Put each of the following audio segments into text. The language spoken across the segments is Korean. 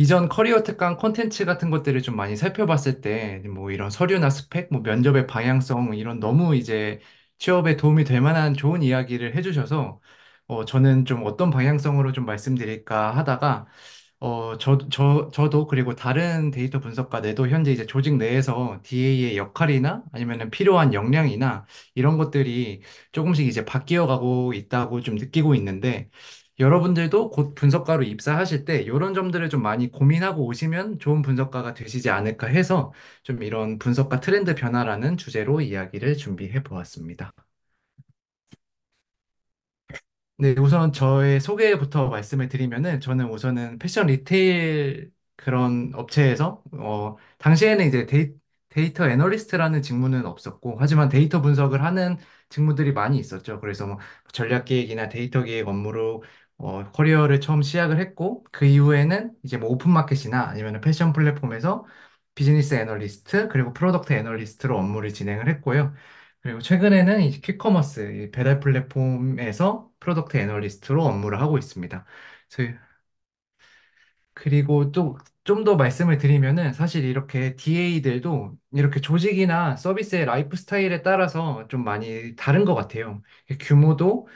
이전 커리어 특강 콘텐츠 같은 것들을 좀 많이 살펴봤을 때, 뭐 이런 서류나 스펙, 뭐 면접의 방향성, 이런 너무 이제 취업에 도움이 될 만한 좋은 이야기를 해주셔서, 어, 저는 좀 어떤 방향성으로 좀 말씀드릴까 하다가, 어, 저, 저, 저도 그리고 다른 데이터 분석가들도 현재 이제 조직 내에서 DA의 역할이나 아니면은 필요한 역량이나 이런 것들이 조금씩 이제 바뀌어 가고 있다고 좀 느끼고 있는데, 여러분들도 곧 분석가로 입사하실 때 이런 점들을 좀 많이 고민하고 오시면 좋은 분석가가 되시지 않을까 해서 좀 이런 분석가 트렌드 변화라는 주제로 이야기를 준비해 보았습니다. 네, 우선 저의 소개부터 말씀을 드리면은 저는 우선은 패션 리테일 그런 업체에서 어 당시에는 이제 데이, 데이터 애널리스트라는 직무는 없었고 하지만 데이터 분석을 하는 직무들이 많이 있었죠. 그래서 뭐 전략 기획이나 데이터 기획 업무로 어, 커리어를 처음 시작을 했고 그 이후에는 이제 뭐 오픈마켓이나 아니면 패션 플랫폼에서 비즈니스 애널리스트 그리고 프로덕트 애널리스트로 업무를 진행을 했고요. 그리고 최근에는 이제 퀵커머스 배달 플랫폼에서 프로덕트 애널리스트로 업무를 하고 있습니다. 그리고또 좀 더 말씀을 드리면은 사실 이렇게 DA들도 이렇게 조직이나 서비스의 라이프 스타일에 따라서 좀 많이 다른 것 같아요. 규모도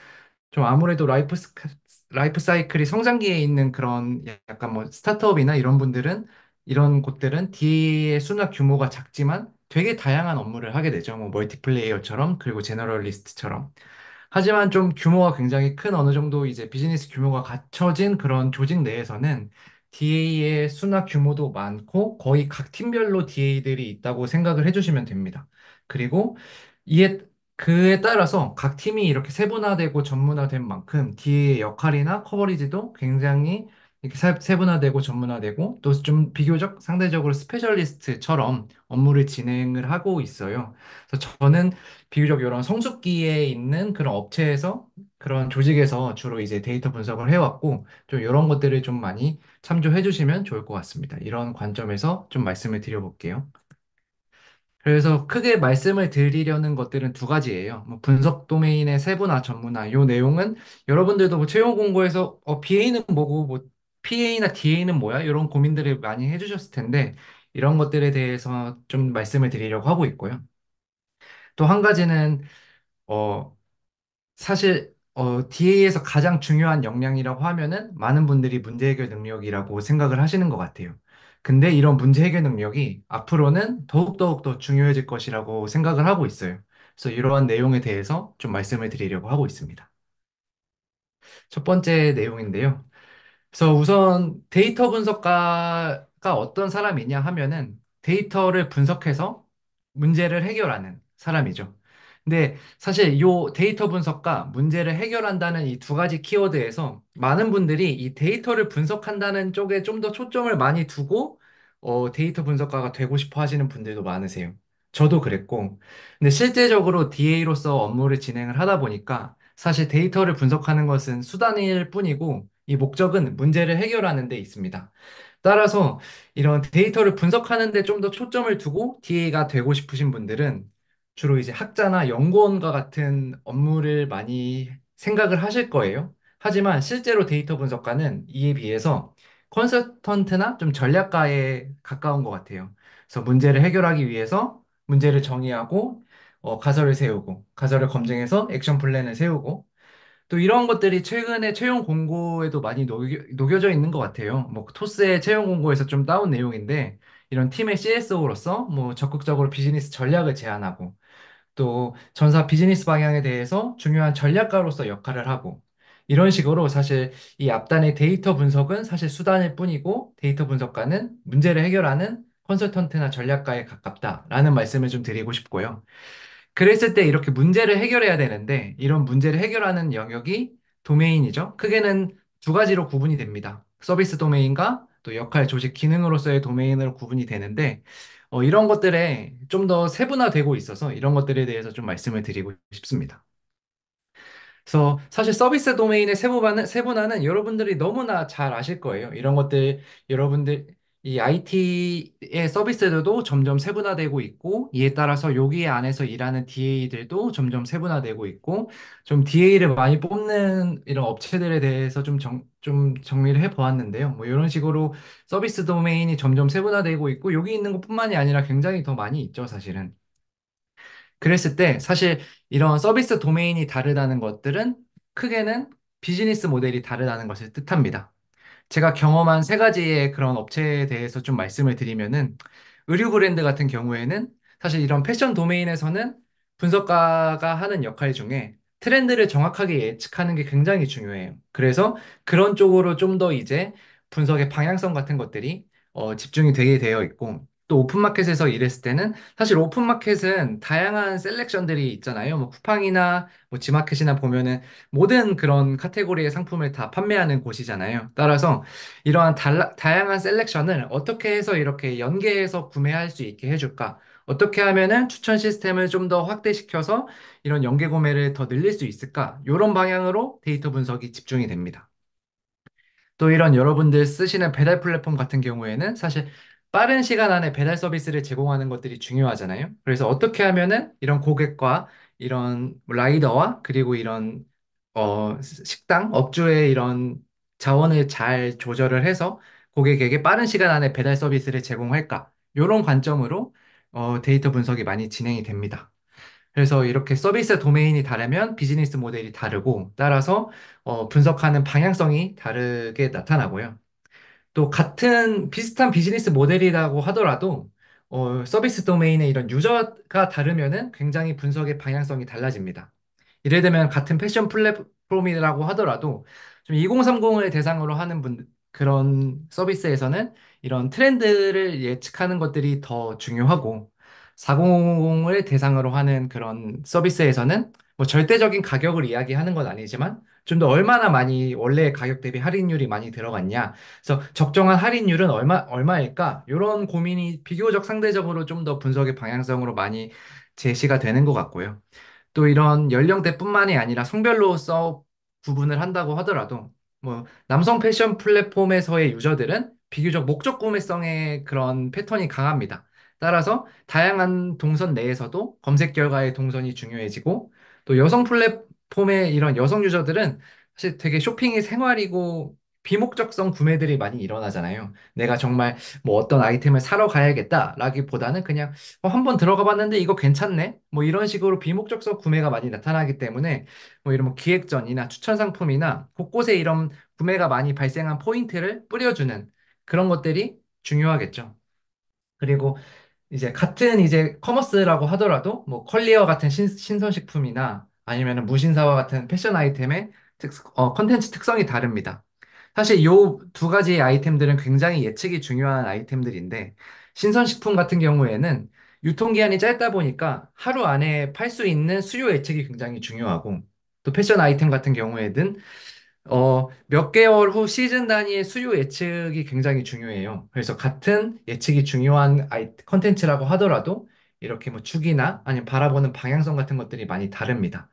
좀 아무래도 라이프 스- 타일 라이프 사이클이 성장기에 있는 그런 약간 뭐 스타트업이나 이런 분들은 이런 곳들은 d 의 수납 규모가 작지만 되게 다양한 업무를 하게 되죠. 뭐 멀티플레이어처럼 그리고 제너럴리스트처럼. 하지만 좀 규모가 굉장히 큰 어느 정도 이제 비즈니스 규모가 갖춰진 그런 조직 내에서는 DA의 수납 규모도 많고 거의 각 팀별로 DA들이 있다고 생각을 해주시면 됩니다. 그리고 이에 그에 따라서 각 팀이 이렇게 세분화되고 전문화된 만큼 뒤의 역할이나 커버리지도 굉장히 이렇게 세- 세분화되고 전문화되고 또 좀 비교적 상대적으로 스페셜리스트처럼 업무를 진행을 하고 있어요. 그래서 저는 비교적 이런 성숙기에 있는 그런 업체에서 그런 조직에서 주로 이제 데이터 분석을 해왔고 좀 이런 것들을 좀 많이 참조해 주시면 좋을 것 같습니다. 이런 관점에서 좀 말씀을 드려볼게요. 그래서 크게 말씀을 드리려는 것들은 두 가지예요. 뭐 분석 도메인의 세분화 전문화, 요 내용은 여러분들도 뭐 채용 공고에서 어, BA는 뭐고, 뭐 PA나 DA는 뭐야? 이런 고민들을 많이 해주셨을 텐데, 이런 것들에 대해서 좀 말씀을 드리려고 하고 있고요. 또 한 가지는, 어, 사실, 어, DA에서 가장 중요한 역량이라고 하면은 많은 분들이 문제 해결 능력이라고 생각을 하시는 것 같아요. 근데 이런 문제 해결 능력이 앞으로는 더욱더욱 더 중요해질 것이라고 생각을 하고 있어요. 그래서 이러한 내용에 대해서 좀 말씀을 드리려고 하고 있습니다. 첫 번째 내용인데요. 그래서 우선 데이터 분석가가 어떤 사람이냐 하면은 데이터를 분석해서 문제를 해결하는 사람이죠. 근데 사실 요 데이터 분석과 문제를 해결한다는 이 두 가지 키워드에서 많은 분들이 이 데이터를 분석한다는 쪽에 좀 더 초점을 많이 두고 어, 데이터 분석가가 되고 싶어 하시는 분들도 많으세요. 저도 그랬고. 근데 실제적으로 DA로서 업무를 진행을 하다 보니까 사실 데이터를 분석하는 것은 수단일 뿐이고 이 목적은 문제를 해결하는 데 있습니다. 따라서 이런 데이터를 분석하는 데 좀 더 초점을 두고 DA가 되고 싶으신 분들은 주로 이제 학자나 연구원과 같은 업무를 많이 생각을 하실 거예요. 하지만 실제로 데이터 분석가는 이에 비해서 컨설턴트나 좀 전략가에 가까운 것 같아요. 그래서 문제를 해결하기 위해서 문제를 정의하고 어, 가설을 세우고 가설을 검증해서 액션 플랜을 세우고 또 이런 것들이 최근에 채용 공고에도 많이 녹여, 져 있는 것 같아요. 뭐 토스의 채용 공고에서 좀 따온 내용인데 이런 팀의 CSO로서 뭐 적극적으로 비즈니스 전략을 제안하고 또 전사 비즈니스 방향에 대해서 중요한 전략가로서 역할을 하고 이런 식으로 사실 이 앞단의 데이터 분석은 사실 수단일 뿐이고 데이터 분석가는 문제를 해결하는 컨설턴트나 전략가에 가깝다라는 말씀을 좀 드리고 싶고요. 그랬을 때 이렇게 문제를 해결해야 되는데 이런 문제를 해결하는 영역이 도메인이죠. 크게는 두 가지로 구분이 됩니다. 서비스 도메인과 또 역할 조직 기능으로서의 도메인으로 구분이 되는데 어, 이런 것들에 좀 더 세분화되고 있어서 이런 것들에 대해서 좀 말씀을 드리고 싶습니다. 그래서 사실 서비스 도메인의 세분화는, 세분화는 여러분들이 너무나 잘 아실 거예요. 이런 것들 여러분들 이 IT의 서비스들도 점점 세분화되고 있고, 이에 따라서 여기 안에서 일하는 DA들도 점점 세분화되고 있고, 좀 DA를 많이 뽑는 이런 업체들에 대해서 좀 정, 좀 정리를 해 보았는데요. 뭐 이런 식으로 서비스 도메인이 점점 세분화되고 있고, 여기 있는 것뿐만이 아니라 굉장히 더 많이 있죠, 사실은. 그랬을 때 사실 이런 서비스 도메인이 다르다는 것들은 크게는 비즈니스 모델이 다르다는 것을 뜻합니다. 제가 경험한 세 가지의 그런 업체에 대해서 좀 말씀을 드리면은 의류 브랜드 같은 경우에는 사실 이런 패션 도메인에서는 분석가가 하는 역할 중에 트렌드를 정확하게 예측하는 게 굉장히 중요해요. 그래서 그런 쪽으로 좀 더 이제 분석의 방향성 같은 것들이 어, 집중이 되게 되어 있고 또 오픈마켓에서 일했을 때는 사실 오픈마켓은 다양한 셀렉션들이 있잖아요. 뭐 쿠팡이나 뭐 지마켓이나 보면은 모든 그런 카테고리의 상품을 다 판매하는 곳이잖아요. 따라서 이러한 달라, 다양한 셀렉션을 어떻게 해서 이렇게 연계해서 구매할 수 있게 해줄까? 어떻게 하면은 추천 시스템을 좀 더 확대시켜서 이런 연계 구매를 더 늘릴 수 있을까? 이런 방향으로 데이터 분석이 집중이 됩니다. 또 이런 여러분들 쓰시는 배달 플랫폼 같은 경우에는 사실 빠른 시간 안에 배달 서비스를 제공하는 것들이 중요하잖아요. 그래서 어떻게 하면은 이런 고객과 이런 라이더와 그리고 이런 어, 식당 업주의 이런 자원을 잘 조절을 해서 고객에게 빠른 시간 안에 배달 서비스를 제공할까? 이런 관점으로 어, 데이터 분석이 많이 진행이 됩니다. 그래서 이렇게 서비스 도메인이 다르면 비즈니스 모델이 다르고 따라서 어, 분석하는 방향성이 다르게 나타나고요. 또 같은 비슷한 비즈니스 모델이라고 하더라도 어, 서비스 도메인의 이런 유저가 다르면은 굉장히 분석의 방향성이 달라집니다. 예를 들면 같은 패션 플랫폼이라고 하더라도 좀 2030을 대상으로 하는 분 그런 서비스에서는 이런 트렌드를 예측하는 것들이 더 중요하고 400을 대상으로 하는 그런 서비스에서는 뭐 절대적인 가격을 이야기하는 건 아니지만 좀 더 얼마나 많이 원래 가격 대비 할인율이 많이 들어갔냐. 그래서 적정한 할인율은 얼마 얼마일까? 이런 고민이 비교적 상대적으로 좀 더 분석의 방향성으로 많이 제시가 되는 것 같고요. 또 이런 연령대뿐만이 아니라 성별로 써 구분을 한다고 하더라도 뭐 남성 패션 플랫폼에서의 유저들은 비교적 목적 구매성의 그런 패턴이 강합니다. 따라서 다양한 동선 내에서도 검색 결과의 동선이 중요해지고 또 여성 플랫폼의 이런 여성 유저들은 사실 되게 쇼핑이 생활이고 비목적성 구매들이 많이 일어나잖아요. 내가 정말 뭐 어떤 아이템을 사러 가야겠다라기보다는 그냥 어, 한번 들어가 봤는데 이거 괜찮네? 뭐 이런 식으로 비목적성 구매가 많이 나타나기 때문에 뭐 이런 뭐 기획전이나 추천 상품이나 곳곳에 이런 구매가 많이 발생한 포인트를 뿌려주는 그런 것들이 중요하겠죠. 그리고 이제 같은 이제 커머스라고 하더라도 뭐 컬리어 같은 신, 신선식품이나 아니면 은 무신사와 같은 패션 아이템의 특, 어, 컨텐츠 특성이 다릅니다. 사실 요 두 가지 아이템들은 굉장히 예측이 중요한 아이템들인데 신선식품 같은 경우에는 유통기한이 짧다 보니까 하루 안에 팔 수 있는 수요 예측이 굉장히 중요하고 또 패션 아이템 같은 경우에는 어, 몇 개월 후 시즌 단위의 수요 예측이 굉장히 중요해요. 그래서 같은 예측이 중요한 아이 컨텐츠라고 하더라도 이렇게 뭐 축이나 아니면 바라보는 방향성 같은 것들이 많이 다릅니다.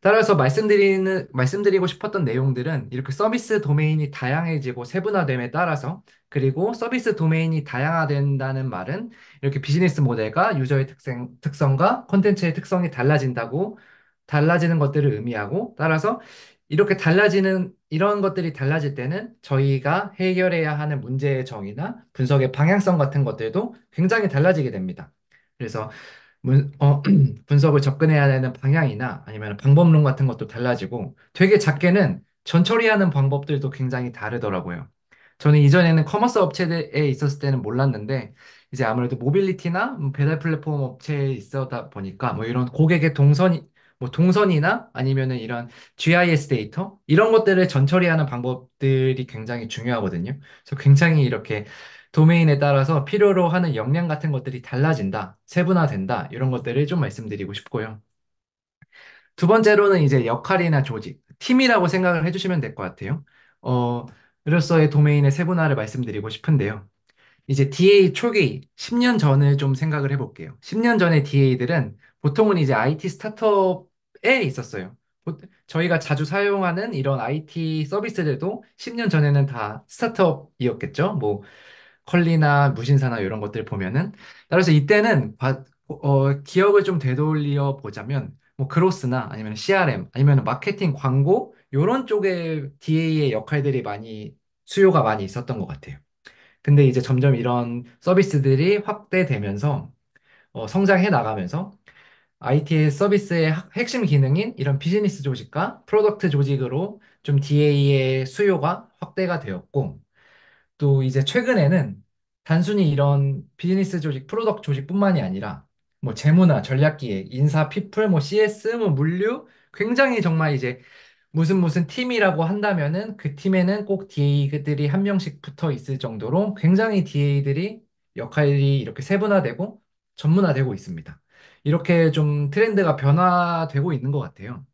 따라서 말씀드리는, 말씀드리고 싶었던 내용들은 이렇게 서비스 도메인이 다양해지고 세분화됨에 따라서 그리고 서비스 도메인이 다양화된다는 말은 이렇게 비즈니스 모델과 유저의 특성, 특성과 콘텐츠의 특성이 달라진다고 달라지는 것들을 의미하고 따라서 이렇게 달라지는 이런 것들이 달라질 때는 저희가 해결해야 하는 문제의 정의나 분석의 방향성 같은 것들도 굉장히 달라지게 됩니다. 그래서 문, 어, 분석을 접근해야 되는 방향이나 아니면 방법론 같은 것도 달라지고 되게 작게는 전처리하는 방법들도 굉장히 다르더라고요. 저는 이전에는 커머스 업체에 있었을 때는 몰랐는데 이제 아무래도 모빌리티나 뭐 배달 플랫폼 업체에 있었다 보니까 뭐 이런 고객의 동선이 뭐 동선이나 아니면은 이런 GIS 데이터 이런 것들을 전처리하는 방법들이 굉장히 중요하거든요. 그래서 굉장히 이렇게 도메인에 따라서 필요로 하는 역량 같은 것들이 달라진다, 세분화된다 이런 것들을 좀 말씀드리고 싶고요. 두 번째로는 이제 역할이나 조직, 팀이라고 생각을 해주시면 될 것 같아요. 어, 으로서의 도메인의 세분화를 말씀드리고 싶은데요. 이제 DA 초기 10년 전을 좀 생각을 해볼게요. 10년 전의 DA들은 보통은 이제 IT 스타트업 에 있었어요. 저희가 자주 사용하는 이런 IT 서비스들도 10년 전에는 다 스타트업이었겠죠. 뭐 컬리나 무신사나 이런 것들 보면은 따라서 이때는 바- 어, 기억을 좀 되돌려 보자면 뭐 그로스나 아니면 CRM 아니면 마케팅 광고 이런 쪽에 DA의 역할들이 많이 수요가 많이 있었던 것 같아요. 근데 이제 점점 이런 서비스들이 확대되면서 어, 성장해 나가면서 IT 서비스의 핵심 기능인 이런 비즈니스 조직과 프로덕트 조직으로 좀 DA의 수요가 확대가 되었고, 또 이제 최근에는 단순히 이런 비즈니스 조직, 프로덕트 조직뿐만이 아니라 뭐 재무나 전략기획, 인사, 피플, 뭐 CS, 뭐 물류, 굉장히 정말 이제 무슨 무슨 팀이라고 한다면은 그 팀에는 꼭 DA들이 한 명씩 붙어 있을 정도로 굉장히 DA들이 역할이 이렇게 세분화되고 전문화되고 있습니다. 이렇게 좀 트렌드가 변화되고 있는 것 같아요.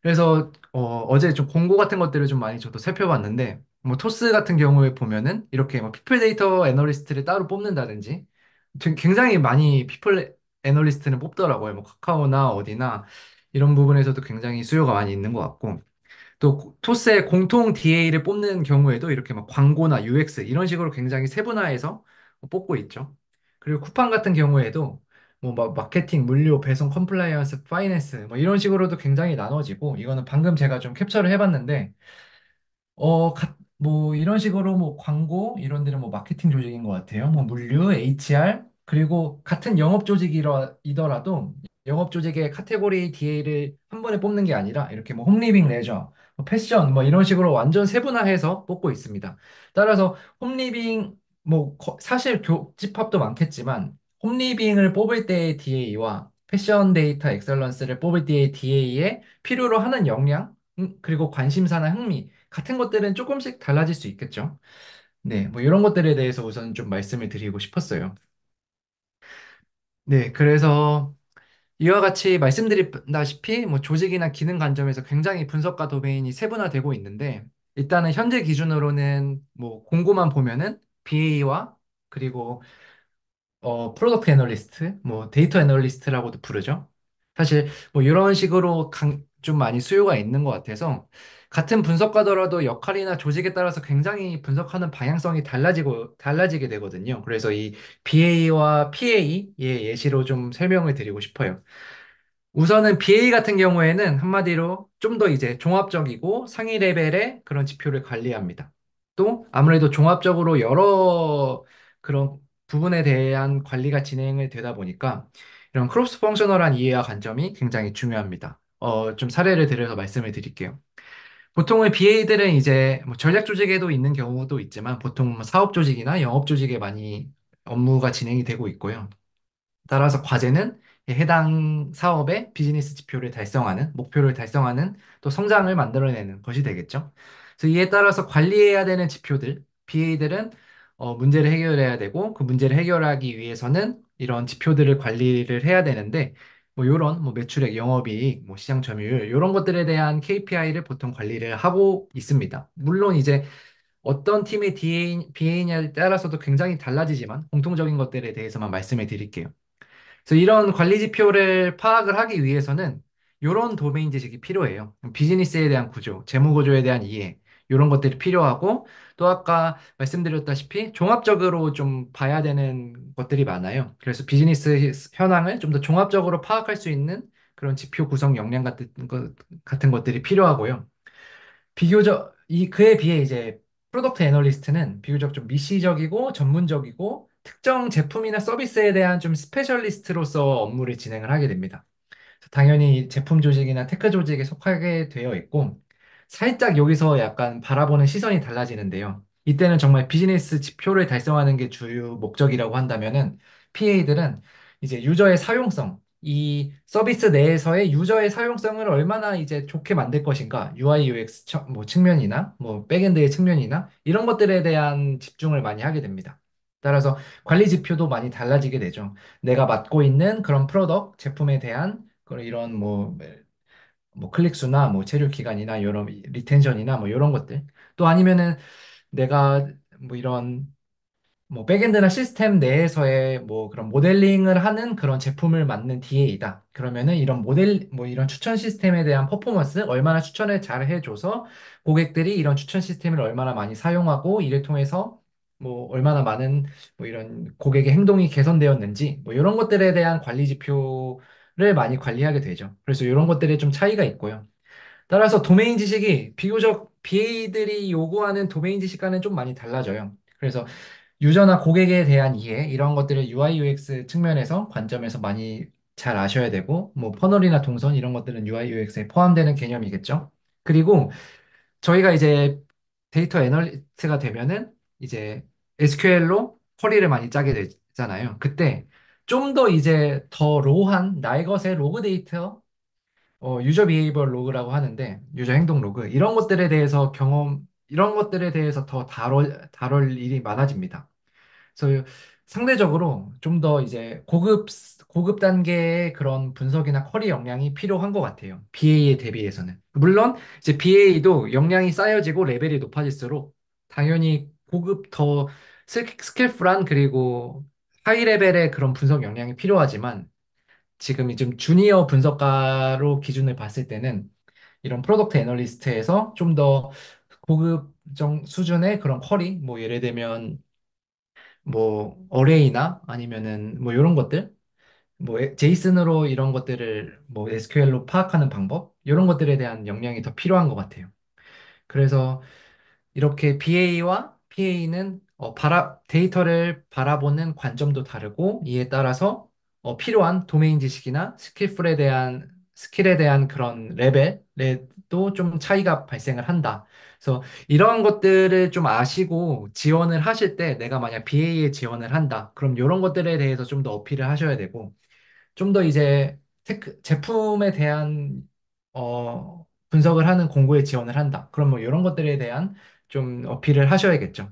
그래서 어, 제좀 공고 같은 것들을 좀 많이 저도 살펴봤는데 뭐 토스 같은 경우에 보면은 이렇게 뭐 피플 데이터 애널리스트를 따로 뽑는다든지 굉장히 많이 피플 애널리스트는 뽑더라고요. 뭐 카카오나 어디나 이런 부분에서도 굉장히 수요가 많이 있는 것 같고 또 토스의 공통 DA를 뽑는 경우에도 이렇게 막 광고나 UX 이런 식으로 굉장히 세분화해서 뽑고 있죠. 그리고 쿠팡 같은 경우에도 뭐 마- 케팅 물류, 배송, 컴플라이언스, 파이낸스 뭐 이런 식으로도 굉장히 나눠지고 이거는 방금 제가 좀 캡처를 해봤는데 어, 가, 뭐 이런 식으로 뭐 광고 이런 데는 뭐 마케팅 조직인 것 같아요. 뭐 물류, HR 그리고 같은 영업 조직이더라도 영업 조직의 카테고리 DA를 한 번에 뽑는 게 아니라 이렇게 뭐 홈리빙 레저, 뭐 패션 뭐 이런 식으로 완전 세분화해서 뽑고 있습니다. 따라서 홈리빙 뭐 사실 교, 집합도 많겠지만 홈리빙을 뽑을 때의 DA와 패션 데이터 엑셀런스를 뽑을 때의 DA에 필요로 하는 역량, 음, 그리고 관심사나 흥미 같은 것들은 조금씩 달라질 수 있겠죠. 네, 뭐 이런 것들에 대해서 우선 좀 말씀을 드리고 싶었어요. 네, 그래서 이와 같이 말씀드렸다시피 뭐 조직이나 기능 관점에서 굉장히 분석과 도메인이 세분화되고 있는데 일단은 현재 기준으로는 뭐 공고만 보면은 BA와 그리고 어, 프로덕트 애널리스트, 뭐 데이터 애널리스트라고도 부르죠. 사실 뭐 이런 식으로 강, 좀 많이 수요가 있는 것 같아서 같은 분석가더라도 역할이나 조직에 따라서 굉장히 분석하는 방향성이 달라지고 달라지게 되거든요. 그래서 이 BA와 PA의 예시로 좀 설명을 드리고 싶어요. 우선은 BA 같은 경우에는 한마디로 좀 더 이제 종합적이고 상위 레벨의 그런 지표를 관리합니다. 또 아무래도 종합적으로 여러 그런 부분에 대한 관리가 진행이 되다 보니까 이런 크로스 펑셔널한 이해와 관점이 굉장히 중요합니다. 어, 좀 사례를 들어서 말씀을 드릴게요. 보통의 BA들은 이제 뭐 전략 조직에도 있는 경우도 있지만 보통 뭐 사업 조직이나 영업 조직에 많이 업무가 진행이 되고 있고요. 따라서 과제는 해당 사업의 비즈니스 지표를 달성하는, 목표를 달성하는 또 성장을 만들어내는 것이 되겠죠. 그래서 이에 따라서 관리해야 되는 지표들, BA들은 어, 문제를 해결해야 되고 그 문제를 해결하기 위해서는 이런 지표들을 관리를 해야 되는데 뭐 요런 뭐 매출액, 영업이익, 뭐 시장 점유율 요런 것들에 대한 KPI를 보통 관리를 하고 있습니다. 물론 이제 어떤 팀의 BA냐에 따라서도 굉장히 달라지지만 공통적인 것들에 대해서만 말씀을 드릴게요. 그래서 이런 관리 지표를 파악을 하기 위해서는 요런 도메인 지식이 필요해요. 비즈니스에 대한 구조, 재무 구조에 대한 이해, 이런 것들이 필요하고 또 아까 말씀드렸다시피 종합적으로 좀 봐야 되는 것들이 많아요. 그래서 비즈니스 현황을 좀 더 종합적으로 파악할 수 있는 그런 지표 구성 역량 같은 것 같은 것들이 필요하고요. 비교적 이 그에 비해 이제 프로덕트 애널리스트는 비교적 좀 미시적이고 전문적이고 특정 제품이나 서비스에 대한 좀 스페셜리스트로서 업무를 진행을 하게 됩니다. 당연히 제품 조직이나 테크 조직에 속하게 되어 있고 살짝 여기서 약간 바라보는 시선이 달라지는데요. 이때는 정말 비즈니스 지표를 달성하는 게 주요 목적이라고 한다면은 PA들은 이제 유저의 사용성, 이 서비스 내에서의 유저의 사용성을 얼마나 이제 좋게 만들 것인가, UI, UX 처- 뭐 측면이나 뭐 백엔드의 측면이나 이런 것들에 대한 집중을 많이 하게 됩니다. 따라서 관리 지표도 많이 달라지게 되죠. 내가 맡고 있는 그런 프로덕, 제품에 대한 그런 이런 뭐뭐 클릭수나 뭐 체류 기간이나 이런 리텐션이나 뭐 이런 것들 또 아니면은 내가 뭐 이런 뭐 백엔드나 시스템 내에서의 뭐 그런 모델링을 하는 그런 제품을 만든 DA다. 그러면은 이런 모델 뭐 이런 추천 시스템에 대한 퍼포먼스 얼마나 추천을 잘 해줘서 고객들이 이런 추천 시스템을 얼마나 많이 사용하고 이를 통해서 뭐 얼마나 많은 뭐 이런 고객의 행동이 개선되었는지 뭐 이런 것들에 대한 관리 지표 를 많이 관리하게 되죠. 그래서 이런 것들이 좀 차이가 있고요. 따라서 도메인 지식이 비교적 BA들이 요구하는 도메인 지식과는 좀 많이 달라져요. 그래서 유저나 고객에 대한 이해 이런 것들을 UI UX 측면에서 관점에서 많이 잘 아셔야 되고 뭐 퍼널이나 동선 이런 것들은 UI UX에 포함되는 개념이겠죠. 그리고 저희가 이제 데이터 애널리스트가 되면은 이제 SQL로 쿼리를 많이 짜게 되잖아요. 그때 좀더 이제 더 로우한 날 것의 로그 데이터, 어, 유저 비헤이버 로그라고 하는데 유저 행동 로그 이런 것들에 대해서 경험 이런 것들에 대해서 더 다뤄 다룰 일이 많아집니다. 그래서 상대적으로 좀 더 이제 고급 고급 단계의 그런 분석이나 커리 역량이 필요한 것 같아요. BA에 대비해서는. 물론 이제 BA도 역량이 쌓여지고 레벨이 높아질수록 당연히 고급 더 스킬풀한 그리고 하이 레벨의 그런 분석 역량이 필요하지만 지금 좀 주니어 분석가로 기준을 봤을 때는 이런 프로덕트 애널리스트에서 좀 더 고급 정 수준의 그런 쿼리 뭐 예를 들면 뭐 어레이나 아니면은 뭐 이런 것들 뭐 제이슨으로 이런 것들을 뭐 SQL로 파악하는 방법 이런 것들에 대한 역량이 더 필요한 것 같아요. 그래서 이렇게 BA와 PA는 어, 바라, 데이터를 바라보는 관점도 다르고 이에 따라서 어, 필요한 도메인 지식이나 스킬풀에 대한 스킬에 대한 그런 레벨에도 좀 차이가 발생을 한다. 그래서 이런 것들을 좀 아시고 지원을 하실 때 내가 만약 BA에 지원을 한다. 그럼 이런 것들에 대해서 좀 더 어필을 하셔야 되고 좀 더 이제 테크, 제품에 대한 어, 분석을 하는 공고에 지원을 한다. 그럼 뭐 이런 것들에 대한 좀 어필을 하셔야겠죠.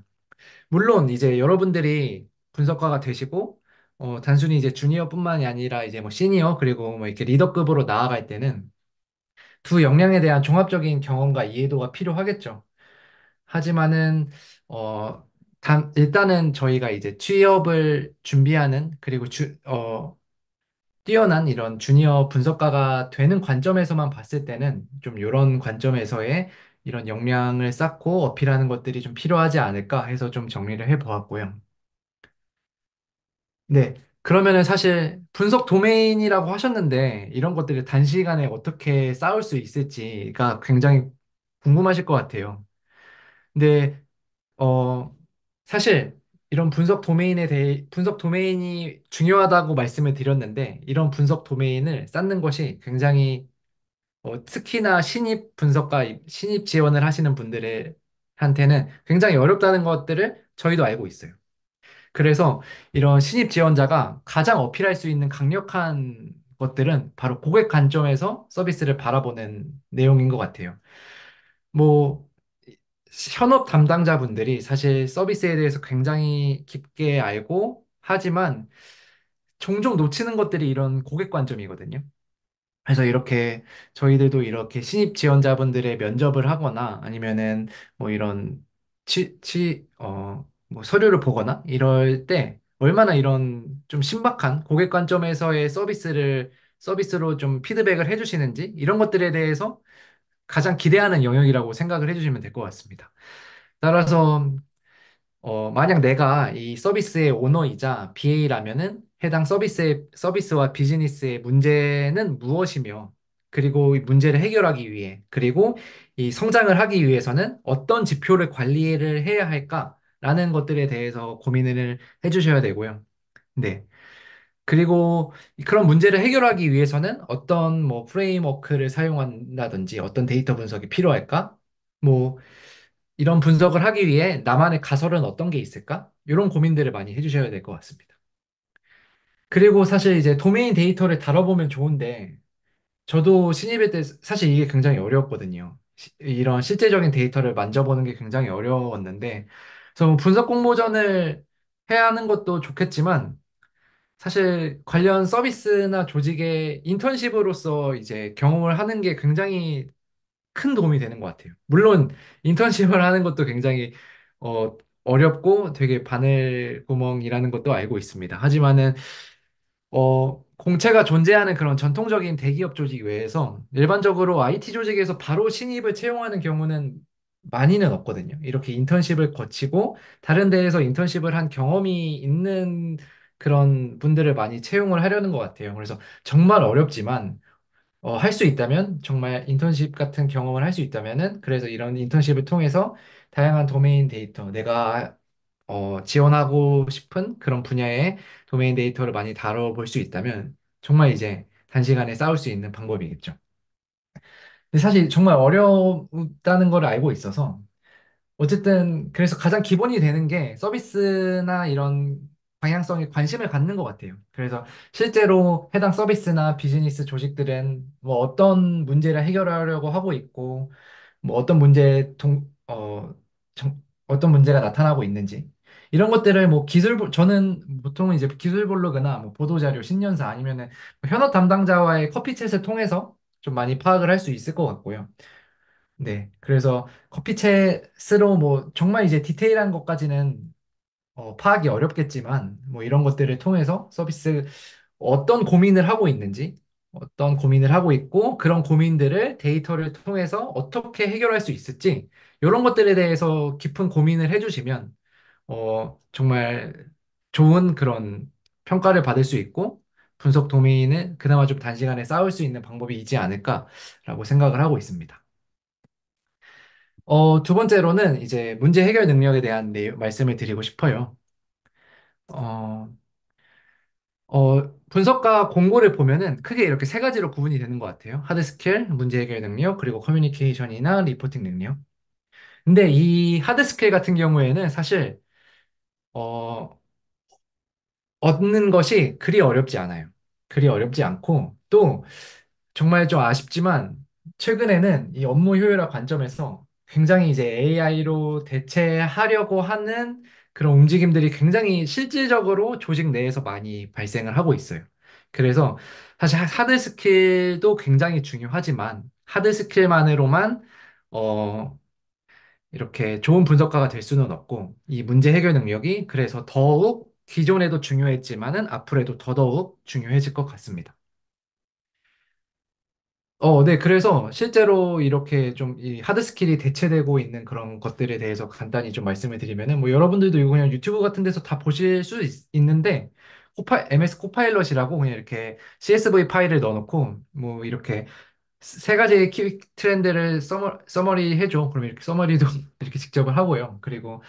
물론 이제 여러분들이 분석가가 되시고 어, 단순히 이제 주니어뿐만이 아니라 이제 뭐 시니어 그리고 뭐 이렇게 리더급으로 나아갈 때는 두 역량에 대한 종합적인 경험과 이해도가 필요하겠죠. 하지만은 어, 단, 일단은 저희가 이제 취업을 준비하는 그리고 주, 어, 뛰어난 이런 주니어 분석가가 되는 관점에서만 봤을 때는 좀 이런 관점에서의 이런 역량을 쌓고 어필하는 것들이 좀 필요하지 않을까 해서 좀 정리를 해보았고요. 네. 그러면은 사실 분석 도메인이라고 하셨는데 이런 것들을 단시간에 어떻게 쌓을 수 있을지가 굉장히 궁금하실 것 같아요. 근데 어 사실 이런 분석 도메인에 대해 분석 도메인이 중요하다고 말씀을 드렸는데 이런 분석 도메인을 쌓는 것이 굉장히 어, 특히나 신입 분석가, 신입 지원을 하시는 분들 한테는 굉장히 어렵다는 것들을 저희도 알고 있어요. 그래서 이런 신입 지원자가 가장 어필할 수 있는 강력한 것들은 바로 고객 관점에서 서비스를 바라보는 내용인 것 같아요. 뭐, 현업 담당자분들이 사실 서비스에 대해서 굉장히 깊게 알고, 하지만 종종 놓치는 것들이 이런 고객 관점이거든요. 그래서 이렇게 저희들도 이렇게 신입 지원자분들의 면접을 하거나 아니면은 뭐 이런 치, 치, 어, 뭐 서류를 보거나 이럴 때 얼마나 이런 좀 신박한 고객 관점에서의 서비스를 서비스로 좀 피드백을 해주시는지 이런 것들에 대해서 가장 기대하는 영역이라고 생각을 해주시면 될 것 같습니다. 따라서 어, 만약 내가 이 서비스의 오너이자 BA라면은 해당 서비스의, 서비스와 비즈니스의 문제는 무엇이며, 그리고 이 문제를 해결하기 위해, 그리고 이 성장을 하기 위해서는 어떤 지표를 관리를 해야 할까라는 것들에 대해서 고민을 해주셔야 되고요. 네. 그리고 그런 문제를 해결하기 위해서는 어떤 뭐 프레임워크를 사용한다든지 어떤 데이터 분석이 필요할까? 뭐 이런 분석을 하기 위해 나만의 가설은 어떤 게 있을까? 이런 고민들을 많이 해주셔야 될 것 같습니다. 그리고 사실 이제 도메인 데이터를 다뤄보면 좋은데, 저도 신입일 때 사실 이게 굉장히 어려웠거든요. 시- 이런 실제적인 데이터를 만져보는 게 굉장히 어려웠는데, 저 뭐 분석 공모전을 해야 하는 것도 좋겠지만, 사실 관련 서비스나 조직의 인턴십으로서 이제 경험을 하는 게 굉장히 큰 도움이 되는 것 같아요. 물론 인턴십을 하는 것도 굉장히 어, 어렵고 되게 바늘 구멍이라는 것도 알고 있습니다. 하지만은 어, 공채가 존재하는 그런 전통적인 대기업 조직 외에서 일반적으로 IT 조직에서 바로 신입을 채용하는 경우는 많이는 없거든요. 이렇게 인턴십을 거치고 다른 데에서 인턴십을 한 경험이 있는 그런 분들을 많이 채용을 하려는 것 같아요. 그래서 정말 어렵지만 어, 할 수 있다면 정말 인턴십 같은 경험을 할 수 있다면은 그래서 이런 인턴십을 통해서 다양한 도메인 데이터 내가 어, 지원하고 싶은 그런 분야의 도메인 데이터를 많이 다뤄볼 수 있다면 정말 이제 단시간에 쌓을 수 있는 방법이겠죠. 근데 사실 정말 어렵다는 걸 알고 있어서 어쨌든 그래서 가장 기본이 되는 게 서비스나 이런 방향성에 관심을 갖는 것 같아요. 그래서 실제로 해당 서비스나 비즈니스 조직들은 뭐 어떤 문제를 해결하려고 하고 있고 뭐 어떤 문제 동, 어, 정, 어떤 문제가 나타나고 있는지 이런 것들을 뭐 기술 부- 저는 보통은 이제 기술 블로그나 뭐 보도 자료, 신년사 아니면은 뭐 현업 담당자와의 커피챗을 통해서 좀 많이 파악을 할 수 있을 것 같고요. 네. 그래서 커피챗으로 뭐 정말 이제 디테일한 것까지는 어, 파악이 어렵겠지만 뭐 이런 것들을 통해서 서비스 어떤 고민을 하고 있는지 어떤 고민을 하고 있고 그런 고민들을 데이터를 통해서 어떻게 해결할 수 있을지 이런 것들에 대해서 깊은 고민을 해주시면 어, 정말 좋은 그런 평가를 받을 수 있고 분석 도메인은 그나마 좀 단시간에 쌓을 수 있는 방법이지 않을까라고 생각을 하고 있습니다. 어, 두 번째로는 이제 문제 해결 능력에 대한 내 말씀을 드리고 싶어요. 어, 어, 분석과 공고를 보면은 크게 이렇게 세 가지로 구분이 되는 것 같아요. 하드 스킬, 문제 해결 능력, 그리고 커뮤니케이션이나 리포팅 능력. 근데 이 하드 스킬 같은 경우에는 사실 어, 얻는 것이 그리 어렵지 않아요. 그리 어렵지 않고 또 정말 좀 아쉽지만 최근에는 이 업무 효율화 관점에서 굉장히 이제 AI로 대체하려고 하는 그런 움직임들이 굉장히 실질적으로 조직 내에서 많이 발생을 하고 있어요. 그래서 사실 하- 드 스킬도 굉장히 중요하지만 하드 스킬만으로만 어 이렇게 좋은 분석가가 될 수는 없고 이 문제 해결 능력이 그래서 더욱 기존에도 중요했지만은 앞으로도 더더욱 중요해질 것 같습니다. 어, 네. 그래서 실제로 이렇게 좀 이 하드 스킬이 대체되고 있는 그런 것들에 대해서 간단히 좀 말씀을 드리면은 뭐 여러분들도 이거 그냥 유튜브 같은 데서 다 보실 수 있, 있는데 코파, MS 코파일럿이라고 그냥 이렇게 CSV 파일을 넣어놓고 뭐 이렇게 세 가지 의키 트렌드를 서머, 서머리 해줘. 그럼 이렇게 서머리도 이렇게 직접 을 하고요. 그리고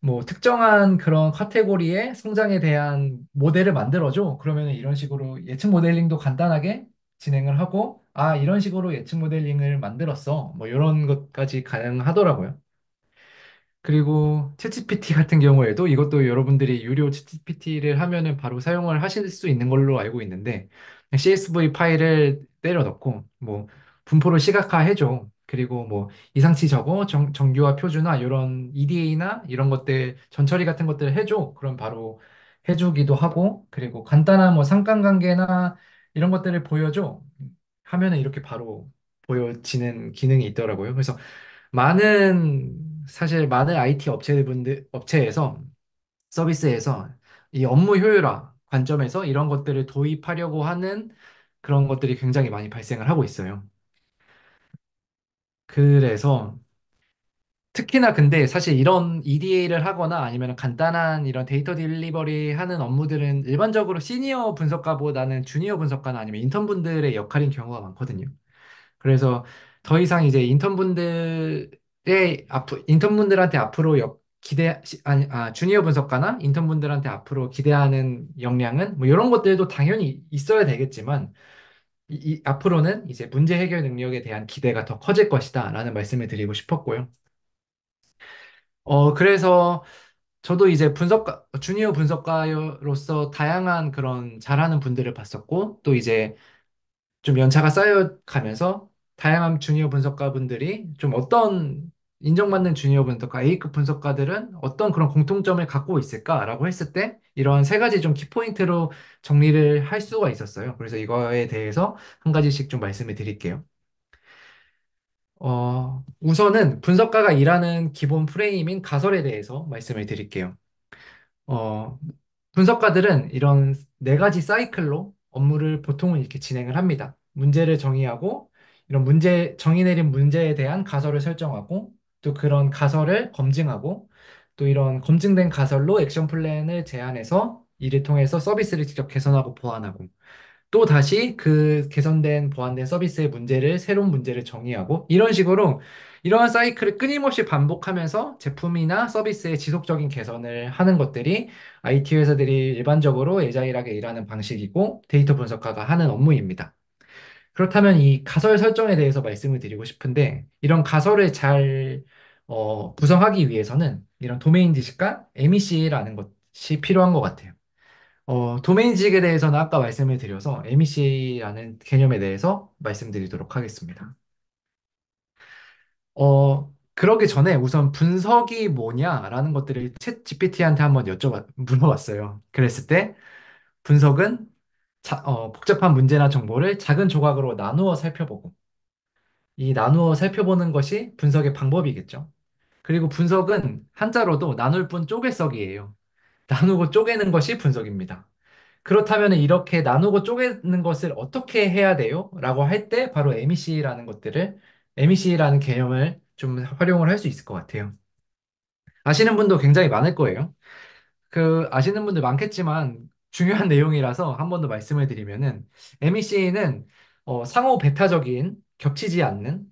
뭐 특정한 그런 카테고리의 성장에 대한 모델을 만들어줘. 그러면 이런 식으로 예측 모델링도 간단하게 진행을 하고, 아, 이런 식으로 예측 모델링을 만들었어. 뭐 이런 것까지 가능하더라고요. 그리고 챗GPT 같은 경우에도 이것도 여러분들이 유료 챗GPT를 하면은 바로 사용을 하실 수 있는 걸로 알고 있는데 CSV 파일을 때려 넣고 뭐 분포를 시각화해줘. 그리고 뭐 이상치 저거 정, 정규화 표준화 이런 EDA나 이런 것들 전처리 같은 것들을 해줘. 그럼 바로 해주기도 하고 그리고 간단한 뭐 상관관계나 이런 것들을 보여줘. 하면은 이렇게 바로 보여지는 기능이 있더라고요. 그래서 많은 사실 많은 IT 업체분들 업체에서 서비스에서 이 업무 효율화 관점에서 이런 것들을 도입하려고 하는 그런 것들이 굉장히 많이 발생을 하고 있어요. 그래서 특히나 근데 사실 이런 EDA를 하거나 아니면 간단한 이런 데이터 딜리버리 하는 업무들은 일반적으로 시니어 분석가보다는 주니어 분석가나 아니면 인턴분들의 역할인 경우가 많거든요. 그래서 더 이상 이제 인턴분들의 앞 인턴분들한테 앞으로 역, 기대 아니 아 주니어 분석가나 인턴 분들한테 앞으로 기대하는 역량은 뭐 이런 것들도 당연히 있어야 되겠지만 이, 이, 앞으로는 이제 문제 해결 능력에 대한 기대가 더 커질 것이다라는 말씀을 드리고 싶었고요. 어 그래서 저도 이제 분석가 주니어 분석가로서 다양한 그런 잘하는 분들을 봤었고 또 이제 좀 연차가 쌓여 가면서 다양한 주니어 분석가분들이 좀 어떤 인정받는 주니어 분석가, 그러니까 A급 분석가들은 어떤 그런 공통점을 갖고 있을까라고 했을 때 이런 세 가지 좀 키포인트로 정리를 할 수가 있었어요. 그래서 이거에 대해서 한 가지씩 좀 말씀을 드릴게요. 어, 우선은 분석가가 일하는 기본 프레임인 가설에 대해서 말씀을 드릴게요. 어, 분석가들은 이런 네 가지 사이클로 업무를 보통은 이렇게 진행을 합니다. 문제를 정의하고 이런 문제 정의 내린 문제에 대한 가설을 설정하고 또 그런 가설을 검증하고 또 이런 검증된 가설로 액션 플랜을 제안해서 이를 통해서 서비스를 직접 개선하고 보완하고 또 다시 그 개선된 보완된 서비스의 문제를 새로운 문제를 정의하고 이런 식으로 이러한 사이클을 끊임없이 반복하면서 제품이나 서비스의 지속적인 개선을 하는 것들이 IT 회사들이 일반적으로 애자일하게 일하는 방식이고 데이터 분석가가 하는 업무입니다. 그렇다면 이 가설 설정에 대해서 말씀을 드리고 싶은데 이런 가설을 잘 어, 구성하기 위해서는 이런 도메인 지식과 MEC라는 것이 필요한 것 같아요. 어, 도메인 지식에 대해서는 아까 말씀을 드려서 MEC라는 개념에 대해서 말씀드리도록 하겠습니다. 어, 그러기 전에 우선 분석이 뭐냐라는 것들을 챗 GPT한테 한번 여쭤봐 물어봤어요. 그랬을 때 분석은 자, 어, 복잡한 문제나 정보를 작은 조각으로 나누어 살펴보고 이 나누어 살펴보는 것이 분석의 방법이겠죠. 그리고 분석은 한자로도 나눌 뿐 쪼개썩이에요. 나누고 쪼개는 것이 분석입니다. 그렇다면 이렇게 나누고 쪼개는 것을 어떻게 해야 돼요? 라고 할 때 바로 MEC라는 것들을 MEC라는 개념을 좀 활용을 할 수 있을 것 같아요. 아시는 분도 굉장히 많을 거예요. 그 아시는 분들 많겠지만 중요한 내용이라서 한 번 더 말씀을 드리면은 MEC는 어, 상호 배타적인 겹치지 않는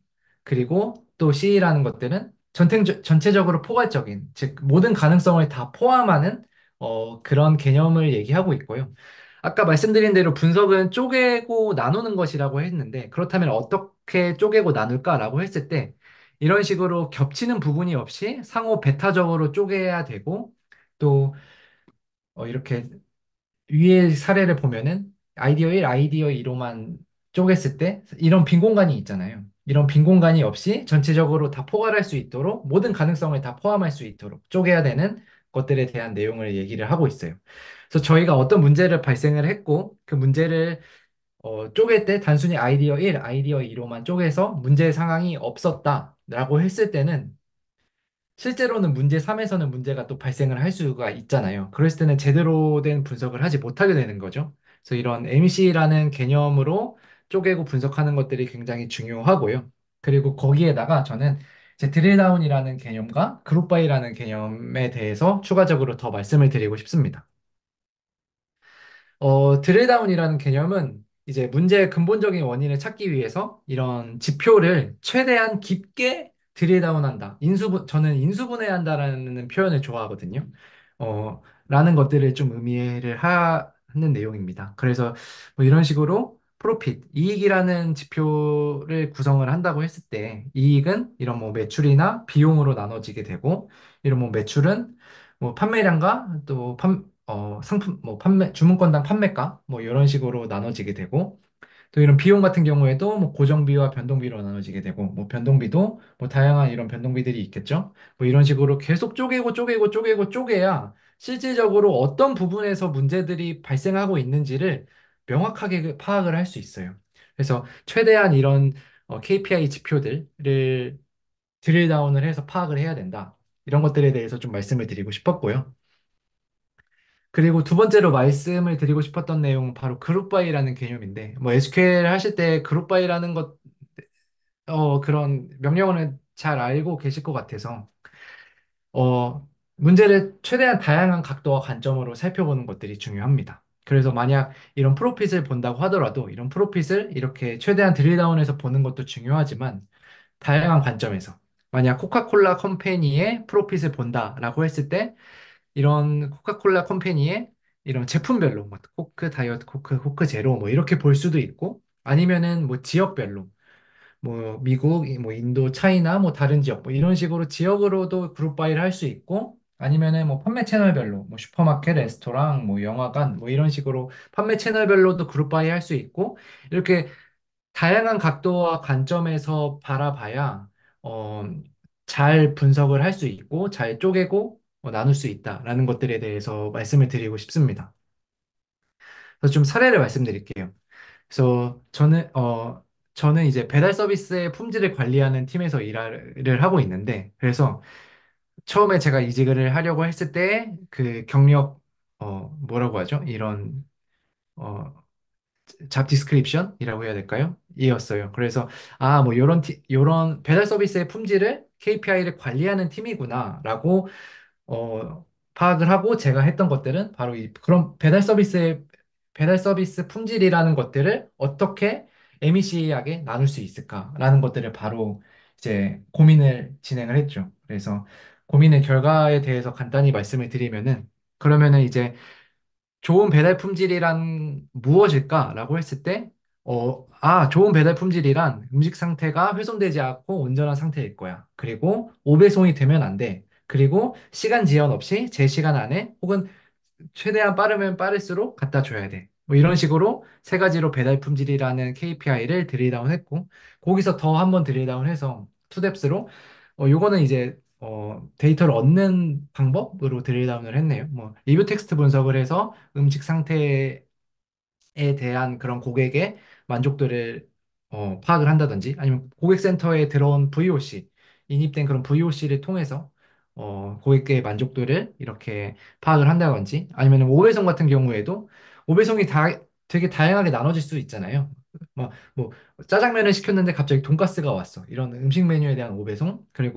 그리고 또 c 라는 것들은 전탱, 전체적으로 포괄적인 즉 모든 가능성을 다 포함하는 어, 그런 개념을 얘기하고 있고요. 아까 말씀드린 대로 분석은 쪼개고 나누는 것이라고 했는데 그렇다면 어떻게 쪼개고 나눌까라고 했을 때 이런 식으로 겹치는 부분이 없이 상호 배타적으로 쪼개야 되고 또 어, 이렇게 위의 사례를 보면은 아이디어 1, 아이디어 2로만 쪼갰을 때 이런 빈 공간이 있잖아요. 이런 빈 공간이 없이 전체적으로 다 포괄할 수 있도록 모든 가능성을 다 포함할 수 있도록 쪼개야 되는 것들에 대한 내용을 얘기를 하고 있어요. 그래서 저희가 어떤 문제를 발생을 했고 그 문제를 어, 쪼갤 때 단순히 아이디어 1, 아이디어 2로만 쪼개서 문제의 상황이 없었다라고 했을 때는 실제로는 문제 3에서는 문제가 또 발생을 할 수가 있잖아요. 그랬을 때는 제대로 된 분석을 하지 못하게 되는 거죠. 그래서 이런 MC라는 개념으로 쪼개고 분석하는 것들이 굉장히 중요하고요. 그리고 거기에다가 저는 제 드릴다운이라는 개념과 그룹바이라는 개념에 대해서 추가적으로 더 말씀을 드리고 싶습니다. 어, 드릴다운이라는 개념은 이제 문제의 근본적인 원인을 찾기 위해서 이런 지표를 최대한 깊게 드이다운한다 인수분 저는 인수분해한다라는 표현을 좋아하거든요. 어, 라는 것들을 좀 의미를 하는 내용입니다. 그래서 뭐 이런 식으로 프로핏, 이익이라는 지표를 구성을 한다고 했을 때 이익은 이런 뭐 매출이나 비용으로 나눠지게 되고 이런 뭐 매출은 뭐 판매량과 또 판, 어, 상품 뭐 판매 주문권당 판매가 뭐 이런 식으로 나눠지게 되고 또 이런 비용 같은 경우에도 뭐 고정비와 변동비로 나눠지게 되고, 뭐 변동비도 뭐 다양한 이런 변동비들이 있겠죠. 뭐 이런 식으로 계속 쪼개고 쪼개고 쪼개고 쪼개야 실질적으로 어떤 부분에서 문제들이 발생하고 있는지를 명확하게 그 파악을 할 수 있어요. 그래서 최대한 이런 KPI 어, 지표들을 드릴다운을 해서 파악을 해야 된다. 이런 것들에 대해서 좀 말씀을 드리고 싶었고요. 그리고 두 번째로 말씀을 드리고 싶었던 내용은 바로 그룹 바이라는 개념인데, 뭐 SQL 하실 때 그룹 바이라는 것, 어, 그런 명령어는 잘 알고 계실 것 같아서, 어, 문제를 최대한 다양한 각도와 관점으로 살펴보는 것들이 중요합니다. 그래서 만약 이런 프로핏을 본다고 하더라도 이런 프로핏을 이렇게 최대한 드릴다운해서 보는 것도 중요하지만 다양한 관점에서 만약 코카콜라 컴페니의 프로핏을 본다라고 했을 때 이런 코카콜라 컴퍼니의 이런 제품별로 뭐 코크 다이어트 코크, 코크 제로 뭐 이렇게 볼 수도 있고 아니면은 뭐 지역별로 뭐 미국, 뭐 인도, 차이나 뭐 다른 지역 뭐 이런 식으로 지역으로도 그룹 바이를 할 수 있고 아니면은 뭐 판매 채널별로 뭐 슈퍼마켓, 레스토랑, 뭐 영화관 뭐 이런 식으로 판매 채널별로도 그룹 바이 할 수 있고 이렇게 다양한 각도와 관점에서 바라봐야 어, 잘 분석을 할 수 있고 잘 쪼개고 어, 나눌 수 있다라는 것들에 대해서 말씀을 드리고 싶습니다. 그래서 좀 사례를 말씀드릴게요. 그래서 저는 어 저는 이제 배달 서비스의 품질을 관리하는 팀에서 일을 하고 있는데 그래서 처음에 제가 이직을 하려고 했을 때 그 경력 어 뭐라고 하죠? 이런 어 잡 디스크립션이라고 해야 될까요? 이었어요. 그래서 아뭐 이런 티, 이런 배달 서비스의 품질을 KPI를 관리하는 팀이구나라고 어, 파악을 하고 제가 했던 것들은 바로 이 그런 배달 서비스의 배달 서비스 품질이라는 것들을 어떻게 애미시하게 e 나눌 수 있을까라는 것들을 바로 이제 고민을 진행을 했죠. 그래서 고민의 결과에 대해서 간단히 말씀을 드리면은 그러면은 이제 좋은 배달 품질이란 무엇일까라고 했을 때 어, 아, 좋은 배달 품질이란 음식 상태가 훼손되지 않고 온전한 상태일 거야. 그리고 오배송이 되면 안 돼. 그리고 시간 지연 없이 제 시간 안에 혹은 최대한 빠르면 빠를수록 갖다 줘야 돼. 뭐 이런 식으로 세 가지로 배달 품질이라는 KPI를 드릴다운 했고 거기서 더 한번 드릴다운 해서 투뎁스로 어 요거는 이제 어 데이터를 얻는 방법으로 드릴다운을 했네요. 뭐 리뷰 텍스트 분석을 해서 음식 상태에 대한 그런 고객의 만족도를 어 파악을 한다든지 아니면 고객센터에 들어온 VOC 인입된 그런 VOC를 통해서 어, 고객의 만족도를 이렇게 파악을 한다든지 아니면 오배송 같은 경우에도 오배송이 다 되게 다양하게 나눠질 수 있잖아요. 막뭐 짜장면을 시켰는데 갑자기 돈가스가 왔어. 이런 음식 메뉴에 대한 오배송 그리고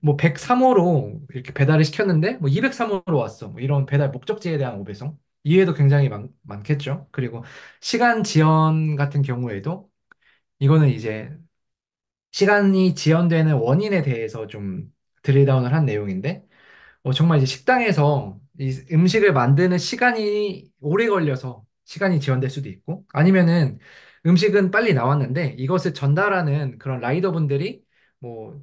뭐 103호로 이렇게 배달을 시켰는데 뭐 203호로 왔어. 뭐 이런 배달 목적지에 대한 오배송 이해도 굉장히 많, 겠죠 그리고 시간 지연 같은 경우에도 이거는 이제 시간이 지연되는 원인에 대해서 좀 드릴다운을 한 내용인데 어, 정말 이제 식당에서 이 음식을 만드는 시간이 오래 걸려서 시간이 지연될 수도 있고 아니면은 음식은 빨리 나왔는데 이것을 전달하는 그런 라이더분들이 뭐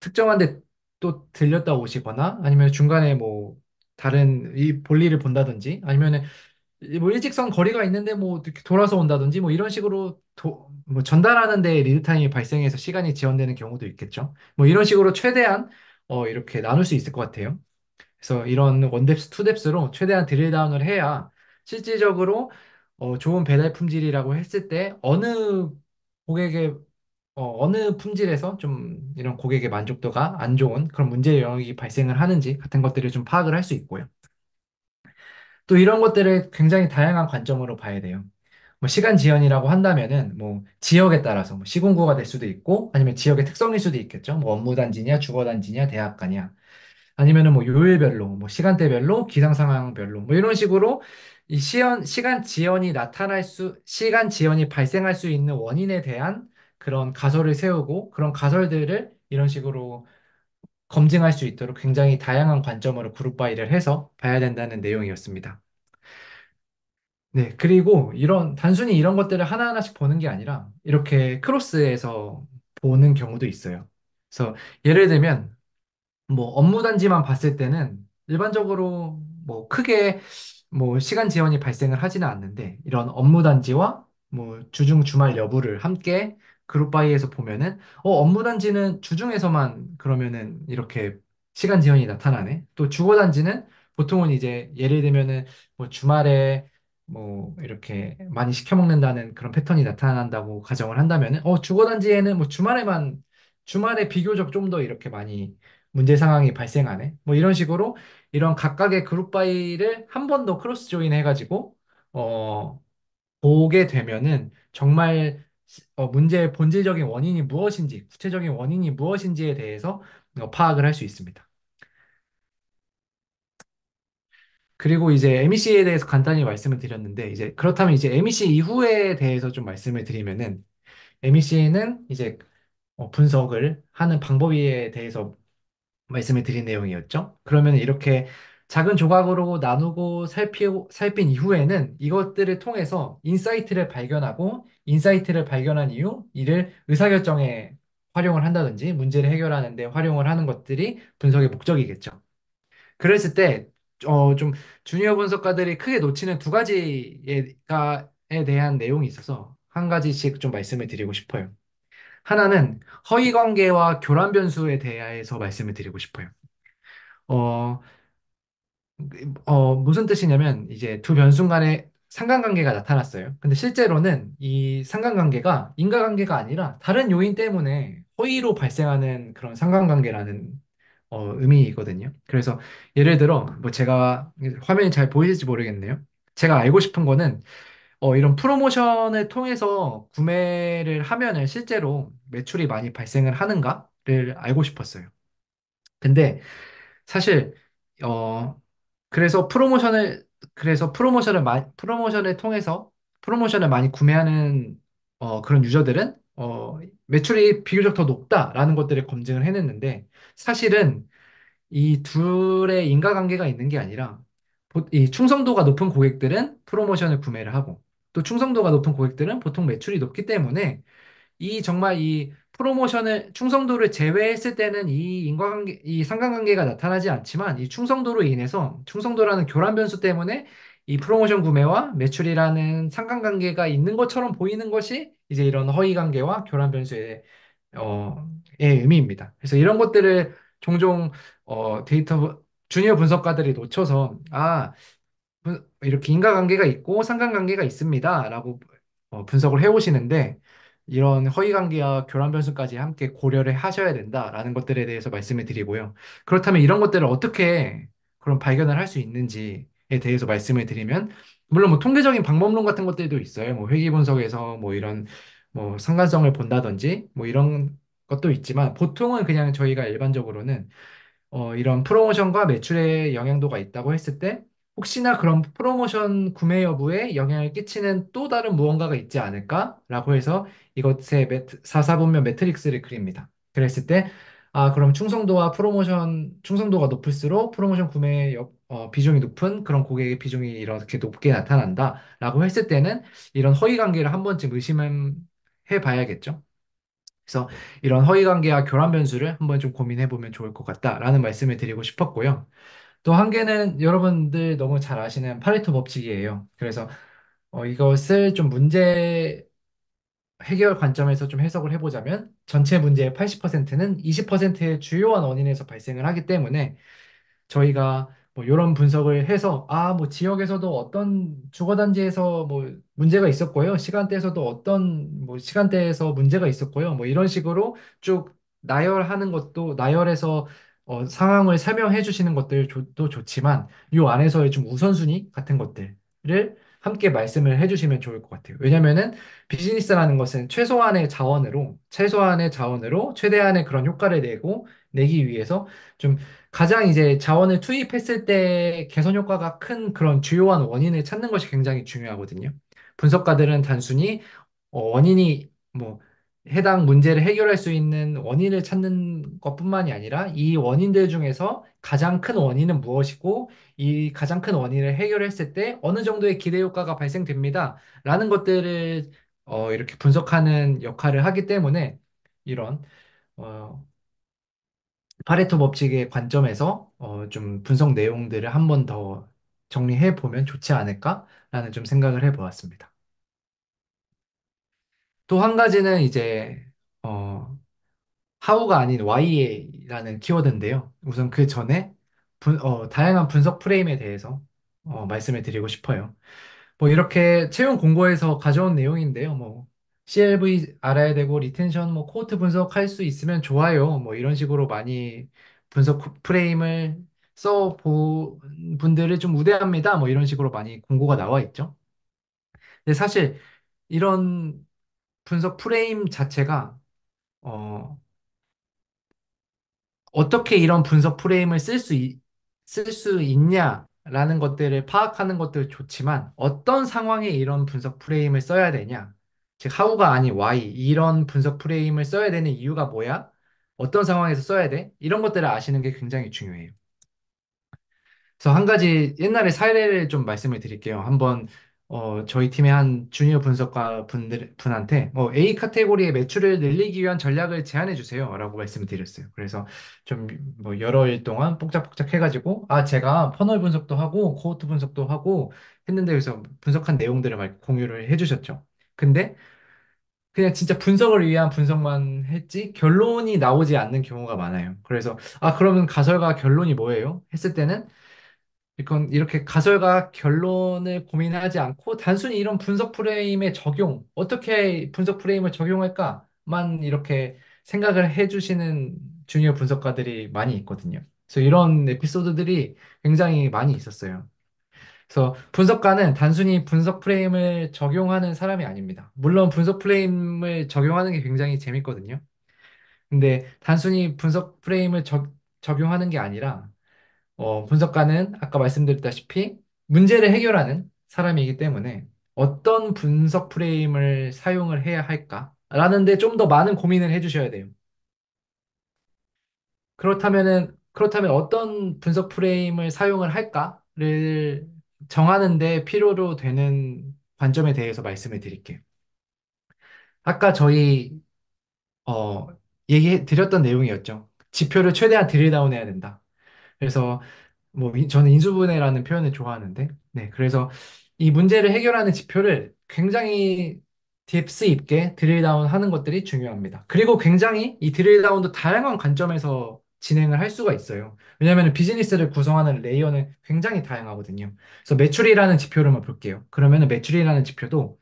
특정한 데 또 들렸다 오시거나 아니면 중간에 뭐 다른 이 볼일을 본다든지 아니면은 뭐 일직선 거리가 있는데 뭐 이렇게 돌아서 온다든지 뭐 이런 식으로 도, 뭐 전달하는 데 리드타임이 발생해서 시간이 지연되는 경우도 있겠죠. 뭐 이런 식으로 최대한 어, 이렇게 나눌 수 있을 것 같아요. 그래서 이런 원뎁스, 투뎁스로 최대한 드릴다운을 해야 실질적으로 어, 좋은 배달 품질이라고 했을 때 어느 고객의 어, 어느 품질에서 좀 이런 고객의 만족도가 안 좋은 그런 문제 영역이 발생을 하는지 같은 것들을 좀 파악을 할 수 있고요. 또 이런 것들을 굉장히 다양한 관점으로 봐야 돼요. 뭐 시간 지연이라고 한다면은 뭐 지역에 따라서 뭐 시군구가 될 수도 있고 아니면 지역의 특성일 수도 있겠죠. 뭐 업무단지냐, 주거단지냐, 대학가냐. 아니면은 뭐 요일별로, 뭐 시간대별로, 기상 상황별로 뭐 이런 식으로 이 시연, 시간 지연이 나타날 수, 시간 지연이 발생할 수 있는 원인에 대한 그런 가설을 세우고 그런 가설들을 이런 식으로 검증할 수 있도록 굉장히 다양한 관점으로 그룹바이를 해서 봐야 된다는 내용이었습니다. 네, 그리고 이런 단순히 이런 것들을 하나하나씩 보는 게 아니라 이렇게 크로스에서 보는 경우도 있어요. 그래서 예를 들면 뭐 업무 단지만 봤을 때는 일반적으로 뭐 크게 뭐 시간 지연이 발생을 하지는 않는데 이런 업무 단지와 뭐 주중 주말 여부를 함께 그룹 바이에서 보면은 어 업무 단지는 주중에서만 그러면은 이렇게 시간 지연이 나타나네. 또 주거 단지는 보통은 이제 예를 들면은 뭐 주말에 뭐 이렇게 많이 시켜 먹는다는 그런 패턴이 나타난다고 가정을 한다면은 어 주거 단지에는 뭐 주말에만 주말에 비교적 좀 더 이렇게 많이 문제 상황이 발생하네. 뭐 이런 식으로 이런 각각의 그룹 바이를 한 번 더 크로스 조인 해가지고 어 보게 되면은 정말 어, 문제의 본질적인 원인이 무엇인지, 구체적인 원인이 무엇인지에 대해서 어, 파악을 할 수 있습니다. 그리고 이제 MEC에 대해서 간단히 말씀을 드렸는데, 이제 그렇다면 이제 MEC 이후에 대해서 좀 말씀을 드리면은, MEC는 이제 어, 분석을 하는 방법에 대해서 말씀을 드린 내용이었죠. 그러면 이렇게 작은 조각으로 나누고 살피, 살핀 이후에는 이것들을 통해서 인사이트를 발견하고 인사이트를 발견한 이후 이를 의사결정에 활용을 한다든지 문제를 해결하는 데 활용을 하는 것들이 분석의 목적이겠죠. 그랬을 때, 어, 좀 주니어 분석가들이 크게 놓치는 두 가지에 에 가, 대한 내용이 있어서 한 가지씩 좀 말씀을 드리고 싶어요. 하나는 허위 관계와 교란 변수에 대해서 말씀을 드리고 싶어요. 어, 어, 무슨 뜻이냐면 이제 두 변수 간의 상관관계가 나타났어요. 근데 실제로는 이 상관관계가 인과관계가 아니라 다른 요인 때문에 호의로 발생하는 그런 상관관계라는 어, 의미이거든요. 그래서 예를 들어 뭐 제가 화면이 잘 보이실지 모르겠네요. 제가 알고 싶은 거는 어, 이런 프로모션을 통해서 구매를 하면은 실제로 매출이 많이 발생을 하는가를 알고 싶었어요. 근데 사실 어, 그래서 프로모션을 그래서 프로모션을 많 프로모션을 통해서 프로모션을 많이 구매하는 어, 그런 유저들은 어, 매출이 비교적 더 높다라는 것들을 검증을 해냈는데 사실은 이 둘의 인과관계가 있는 게 아니라 보- 이 충성도가 높은 고객들은 프로모션을 구매를 하고 또 충성도가 높은 고객들은 보통 매출이 높기 때문에 이 정말 이 프로모션을 충성도를 제외했을 때는 이 인과관계, 이 상관관계가 나타나지 않지만 이 충성도로 인해서 충성도라는 교란 변수 때문에 이 프로모션 구매와 매출이라는 상관관계가 있는 것처럼 보이는 것이 이제 이런 허위관계와 교란 변수의 어, 의 의미입니다. 그래서 이런 것들을 종종 어, 데이터 주니어 분석가들이 놓쳐서 아 이렇게 인과관계가 있고 상관관계가 있습니다라고 어, 분석을 해오시는데 이런 허위관계와 교란변수까지 함께 고려를 하셔야 된다라는 것들에 대해서 말씀을 드리고요. 그렇다면 이런 것들을 어떻게 그런 발견을 할 수 있는지에 대해서 말씀을 드리면 물론 뭐 통계적인 방법론 같은 것들도 있어요. 뭐 회귀 분석에서 뭐 이런 뭐 상관성을 본다든지 뭐 이런 것도 있지만 보통은 그냥 저희가 일반적으로는 어 이런 프로모션과 매출의 영향도가 있다고 했을 때 혹시나 그런 프로모션 구매 여부에 영향을 끼치는 또 다른 무언가가 있지 않을까라고 해서 이것의 매트, 사사분면 매트릭스를 그립니다. 그랬을 때, 아, 그럼 충성도와 프로모션, 충성도가 높을수록 프로모션 구매 여, 어, 비중이 높은 그런 고객의 비중이 이렇게 높게 나타난다라고 했을 때는 이런 허위 관계를 한 번쯤 의심해 봐야겠죠. 그래서 이런 허위 관계와 교란 변수를 한번 좀 고민해 보면 좋을 것 같다라는 말씀을 드리고 싶었고요. 또한 개는 여러분들 너무 잘 아시는 파레토 법칙이에요. 그래서 어, 이것을 좀 문제 해결 관점에서 좀 해석을 해보자면 전체 문제의 80%는 20%의 주요한 원인에서 발생을 하기 때문에 저희가 뭐 이런 분석을 해서 아, 뭐 지역에서도 어떤 주거단지에서 뭐 문제가 있었고요. 시간대에서도 어떤 뭐 시간대에서 문제가 있었고요. 뭐 이런 식으로 쭉 나열하는 것도 나열해서 어, 상황을 설명해 주시는 것들도 좋지만 요 안에서의 좀 우선순위 같은 것들을 함께 말씀을 해주시면 좋을 것 같아요. 왜냐면은 비즈니스라는 것은 최소한의 자원으로, 최소한의 자원으로 최대한의 그런 효과를 내고, 내기 위해서 좀 가장 이제 자원을 투입했을 때 개선 효과가 큰 그런 주요한 원인을 찾는 것이 굉장히 중요하거든요. 분석가들은 단순히 어, 원인이 뭐 해당 문제를 해결할 수 있는 원인을 찾는 것뿐만이 아니라 이 원인들 중에서 가장 큰 원인은 무엇이고 이 가장 큰 원인을 해결했을 때 어느 정도의 기대 효과가 발생됩니다. 라는 것들을 어, 이렇게 분석하는 역할을 하기 때문에 이런 어, 파레토 법칙의 관점에서 어, 좀 분석 내용들을 한 번 더 정리해 보면 좋지 않을까라는 좀 생각을 해 보았습니다. 또한 가지는 이제 어, 하우가 아닌 YA라는 키워드인데요. 우선 그 전에 분, 어, 다양한 분석 프레임에 대해서 어, 말씀을 드리고 싶어요. 뭐 이렇게 채용 공고에서 가져온 내용인데요. 뭐 CLV 알아야 되고 리텐션 뭐 코호트 분석할 수 있으면 좋아요. 뭐 이런 식으로 많이 분석 프레임을 써 본 분들을 좀 우대합니다. 뭐 이런 식으로 많이 공고가 나와 있죠. 근데 사실 이런 분석 프레임 자체가 어, 어떻게 이런 분석 프레임을 쓸수쓸수 있냐라는 것들을 파악하는 것도 좋지만 어떤 상황에 이런 분석 프레임을 써야 되냐 즉 how가 아닌 why 이런 분석 프레임을 써야 되는 이유가 뭐야 어떤 상황에서 써야 돼 이런 것들을 아시는 게 굉장히 중요해요. 그래서 한 가지 옛날에 사례를 좀 말씀을 드릴게요. 한번 어, 저희 팀의 한 주니어 분석가 분들, 분한테, 어, A 카테고리의 매출을 늘리기 위한 전략을 제안해 주세요. 라고 말씀을 드렸어요. 그래서 좀 뭐 여러 일 동안 복작복작 해가지고, 아, 제가 퍼널 분석도 하고, 코호트 분석도 하고 했는데, 그래서 분석한 내용들을 막 공유를 해 주셨죠. 근데 그냥 진짜 분석을 위한 분석만 했지, 결론이 나오지 않는 경우가 많아요. 그래서, 아, 그러면 가설과 결론이 뭐예요? 했을 때는, 이건 이렇게 가설과 결론을 고민하지 않고 단순히 이런 분석 프레임의 적용, 어떻게 분석 프레임을 적용할까만 이렇게 생각을 해주시는 주니어 분석가들이 많이 있거든요. 그래서 이런 에피소드들이 굉장히 많이 있었어요. 그래서 분석가는 단순히 분석 프레임을 적용하는 사람이 아닙니다. 물론 분석 프레임을 적용하는 게 굉장히 재밌거든요. 근데 단순히 분석 프레임을 적, 적용하는 게 아니라 어, 분석가는 아까 말씀드렸다시피 문제를 해결하는 사람이기 때문에 어떤 분석 프레임을 사용을 해야 할까라는 데 좀 더 많은 고민을 해주셔야 돼요. 그렇다면은 그렇다면 어떤 분석 프레임을 사용을 할까를 정하는 데 필요로 되는 관점에 대해서 말씀을 드릴게요. 아까 저희 어, 얘기 해 드렸던 내용이었죠. 지표를 최대한 드릴다운해야 된다. 그래서 뭐 저는 인수분해라는 표현을 좋아하는데, 네, 그래서 이 문제를 해결하는 지표를 굉장히 딥스 있게 드릴다운 하는 것들이 중요합니다. 그리고 굉장히 이 드릴다운도 다양한 관점에서 진행을 할 수가 있어요. 왜냐하면 비즈니스를 구성하는 레이어는 굉장히 다양하거든요. 그래서 매출이라는 지표로만 볼게요. 그러면 매출이라는 지표도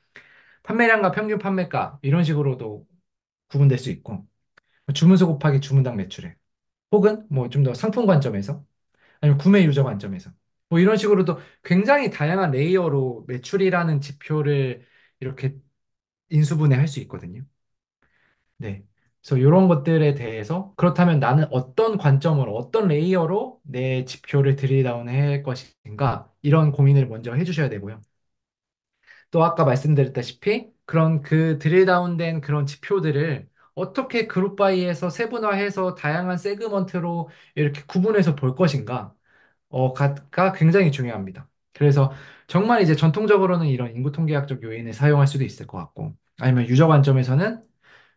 판매량과 평균 판매가 이런 식으로도 구분될 수 있고 주문수 곱하기 주문당 매출액. 혹은 뭐 좀 더 상품 관점에서 아니면 구매 유저 관점에서 뭐 이런 식으로도 굉장히 다양한 레이어로 매출이라는 지표를 이렇게 인수분해 할 수 있거든요. 네. 그래서 이런 것들에 대해서 그렇다면 나는 어떤 관점으로 어떤 레이어로 내 지표를 드릴다운 해할 것인가 이런 고민을 먼저 해주셔야 되고요. 또 아까 말씀드렸다시피 그런 그 드릴다운된 그런 지표들을 어떻게 그룹 바이에서 세분화해서 다양한 세그먼트로 이렇게 구분해서 볼 것인가? 어, 가 굉장히 중요합니다. 그래서 정말 이제 전통적으로는 이런 인구 통계학적 요인을 사용할 수도 있을 것 같고, 아니면 유저 관점에서는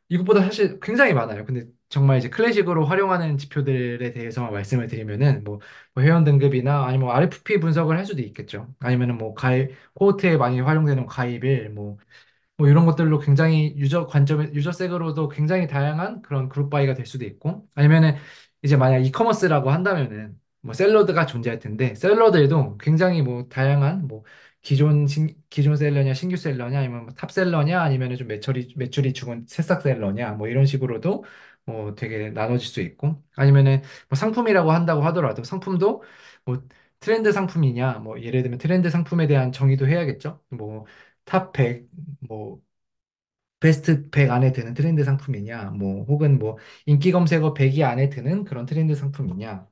이것보다 사실 굉장히 많아요. 근데 정말 이제 클래식으로 활용하는 지표들에 대해서만 말씀을 드리면은 뭐, 뭐 회원 등급이나 아니면 뭐 RFP 분석을 할 수도 있겠죠. 아니면은 뭐 가입 코호트에 많이 활용되는 가입일 뭐뭐 이런 것들로 굉장히 유저 관점에 유저색으로도 굉장히 다양한 그런 그룹 바이가 될 수도 있고 아니면은 이제 만약 이커머스라고 한다면은 뭐 샐러드가 존재할 텐데 샐러드에도 굉장히 뭐 다양한 뭐 기존 신, 기존 셀러냐 신규 셀러냐 아니면 뭐탑 셀러냐 아니면은 좀 매출이 매출이 죽은 새싹 셀러냐 뭐 이런 식으로도 뭐 되게 나눠질 수 있고 아니면은 뭐 상품이라고 한다고 하더라도 상품도 뭐 트렌드 상품이냐 뭐 예를 들면 트렌드 상품에 대한 정의도 해야겠죠 뭐탑 100, 뭐, 베스트 100 안에 드는 트렌드 상품이냐, 뭐, 혹은 뭐, 인기 검색어 100위 안에 드는 그런 트렌드 상품이냐,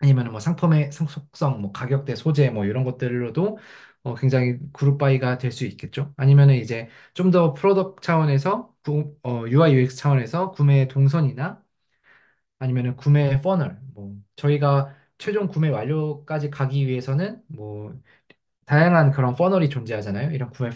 아니면 뭐 상품의 속성, 뭐 가격대, 소재, 뭐 이런 것들로도 어, 굉장히 그룹 바이가 될 수 있겠죠. 아니면 은 이제 좀 더 프로덕트 차원에서, 구, 어, UI, UX 차원에서 구매 동선이나 아니면은 구매 퍼널, 뭐, 저희가 최종 구매 완료까지 가기 위해서는 뭐 다양한 그런 퍼널이 존재하잖아요. 이런 구매